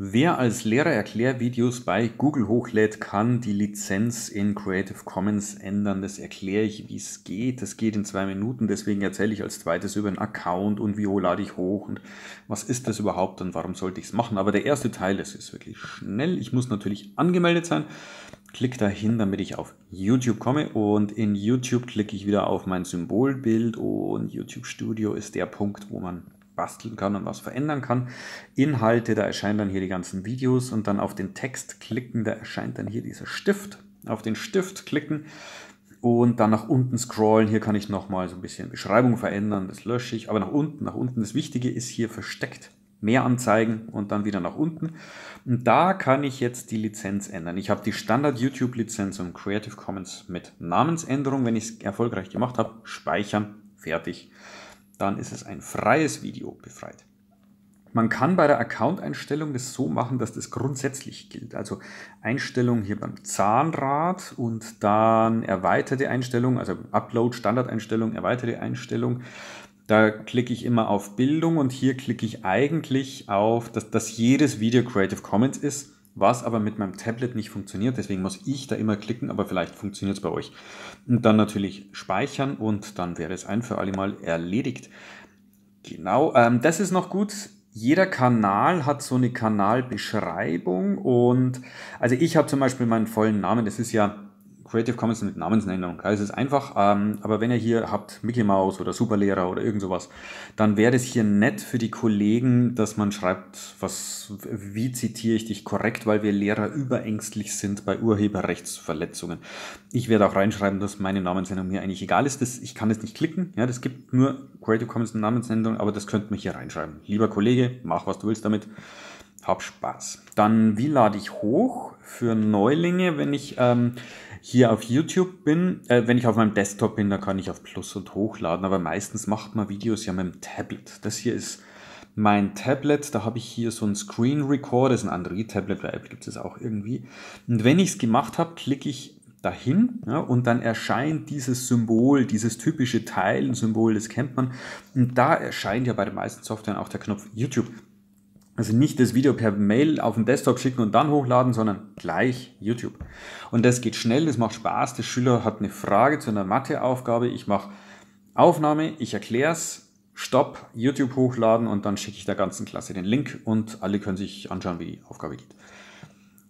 Wer als Lehrer Erklärvideos bei Google hochlädt, kann die Lizenz in Creative Commons ändern. Das erkläre ich, wie es geht. Das geht in zwei Minuten. Deswegen erzähle ich als zweites über einen Account und wie hoch lade ich hoch und was ist das überhaupt und warum sollte ich es machen. Aber der erste Teil, es ist wirklich schnell. Ich muss natürlich angemeldet sein. Klick dahin, damit ich auf YouTube komme und in YouTube klicke ich wieder auf mein Symbolbild und YouTube Studio ist der Punkt, wo man basteln kann und was verändern kann. Inhalte, da erscheinen dann hier die ganzen Videos und dann auf den Text klicken, da erscheint dann hier dieser Stift. Auf den Stift klicken und dann nach unten scrollen. Hier kann ich nochmal so ein bisschen Beschreibung verändern, das lösche ich. Aber nach unten, nach unten. Das Wichtige ist hier versteckt. Mehr anzeigen und dann wieder nach unten. Und da kann ich jetzt die Lizenz ändern. Ich habe die Standard YouTube-Lizenz und Creative Commons mit Namensänderung. Wenn ich es erfolgreich gemacht habe, speichern, fertig dann ist es ein freies Video befreit. Man kann bei der Account-Einstellung das so machen, dass das grundsätzlich gilt. Also Einstellung hier beim Zahnrad und dann erweiterte Einstellung, also Upload, Standardeinstellung, erweiterte Einstellung. Da klicke ich immer auf Bildung und hier klicke ich eigentlich auf, dass, dass jedes Video Creative Commons ist was aber mit meinem Tablet nicht funktioniert. Deswegen muss ich da immer klicken, aber vielleicht funktioniert es bei euch. Und dann natürlich speichern und dann wäre es ein für alle Mal erledigt. Genau, ähm, das ist noch gut. Jeder Kanal hat so eine Kanalbeschreibung und also ich habe zum Beispiel meinen vollen Namen. Das ist ja Creative Commons mit Namensnennung. Also es ist einfach, ähm, aber wenn ihr hier habt Mickey Mouse oder Superlehrer oder irgend sowas, dann wäre das hier nett für die Kollegen, dass man schreibt, was, wie zitiere ich dich korrekt, weil wir Lehrer überängstlich sind bei Urheberrechtsverletzungen. Ich werde auch reinschreiben, dass meine Namensnennung mir eigentlich egal ist. Das, ich kann es nicht klicken. Ja, das gibt nur Creative Commons Namensnennung, aber das könnt man hier reinschreiben. Lieber Kollege, mach was du willst damit. Hab Spaß. Dann, wie lade ich hoch? für Neulinge, wenn ich ähm, hier auf YouTube bin, äh, wenn ich auf meinem Desktop bin, dann kann ich auf Plus und hochladen, aber meistens macht man Videos ja mit dem Tablet. Das hier ist mein Tablet, da habe ich hier so ein Screen Recorder. das ist ein Android-Tablet, bei gibt es auch irgendwie. Und wenn ich es gemacht habe, klicke ich dahin ja, und dann erscheint dieses Symbol, dieses typische Teilensymbol, das kennt man. Und da erscheint ja bei den meisten Software auch der Knopf YouTube. Also nicht das Video per Mail auf den Desktop schicken und dann hochladen, sondern gleich YouTube. Und das geht schnell, das macht Spaß. Der Schüler hat eine Frage zu einer Matheaufgabe. Ich mache Aufnahme, ich erkläre es, Stopp, YouTube hochladen und dann schicke ich der ganzen Klasse den Link und alle können sich anschauen, wie die Aufgabe geht.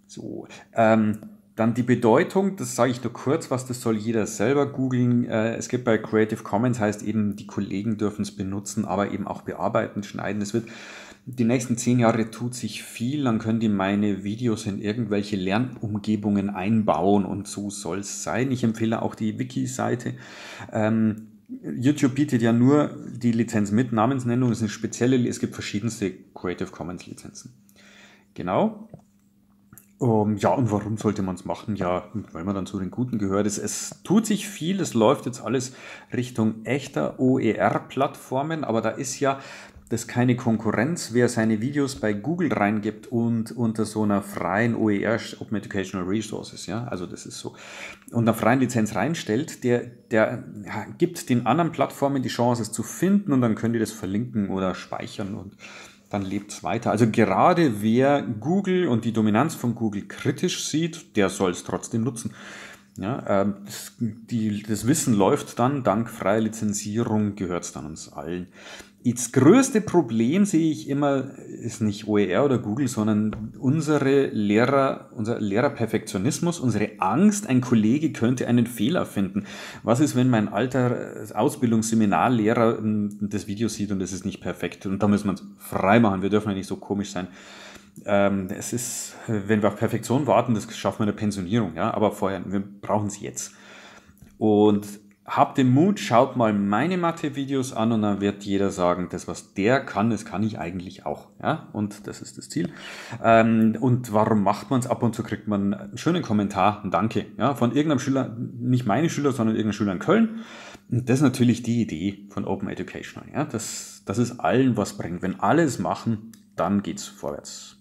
So, ähm, dann die Bedeutung, das sage ich nur kurz, was das soll jeder selber googeln. Äh, es gibt bei Creative Commons heißt eben, die Kollegen dürfen es benutzen, aber eben auch bearbeiten, schneiden. Es wird die nächsten zehn Jahre tut sich viel, dann könnt ihr meine Videos in irgendwelche Lernumgebungen einbauen und so soll es sein. Ich empfehle auch die Wiki-Seite. Ähm, YouTube bietet ja nur die Lizenz mit Namensnennung, es ist spezielle, es gibt verschiedenste Creative Commons Lizenzen. Genau. Um, ähm, ja, und warum sollte man es machen? Ja, weil man dann zu den Guten gehört ist. Es tut sich viel, es läuft jetzt alles Richtung echter OER-Plattformen, aber da ist ja das keine Konkurrenz. Wer seine Videos bei Google reingibt und unter so einer freien OER, Open Educational Resources, ja, also das ist so, unter freien Lizenz reinstellt, der, der äh, gibt den anderen Plattformen die Chance, es zu finden und dann können die das verlinken oder speichern und dann lebt es weiter. Also gerade wer Google und die Dominanz von Google kritisch sieht, der soll es trotzdem nutzen. Ja, ähm, das, die, das Wissen läuft dann, dank freier Lizenzierung gehört es dann uns allen. Das größte Problem sehe ich immer, ist nicht OER oder Google, sondern unsere Lehrer, unser Lehrerperfektionismus, unsere Angst, ein Kollege könnte einen Fehler finden. Was ist, wenn mein alter Ausbildungsseminarlehrer hm, das Video sieht und es ist nicht perfekt? Und da müssen wir uns frei machen. Wir dürfen ja nicht so komisch sein ähm, es ist, wenn wir auf Perfektion warten, das schaffen wir eine Pensionierung, ja, aber vorher, wir brauchen es jetzt. Und habt den Mut, schaut mal meine Mathe-Videos an und dann wird jeder sagen, das, was der kann, das kann ich eigentlich auch. Ja? Und das ist das Ziel. Ähm, und warum macht man es? Ab und zu kriegt man einen schönen Kommentar, ein Danke, ja? von irgendeinem Schüler, nicht meine Schüler, sondern irgendeinem Schüler in Köln. Und das ist natürlich die Idee von Open Educational. Ja? Das, das ist allen was bringt. Wenn alle es machen, dann geht's vorwärts.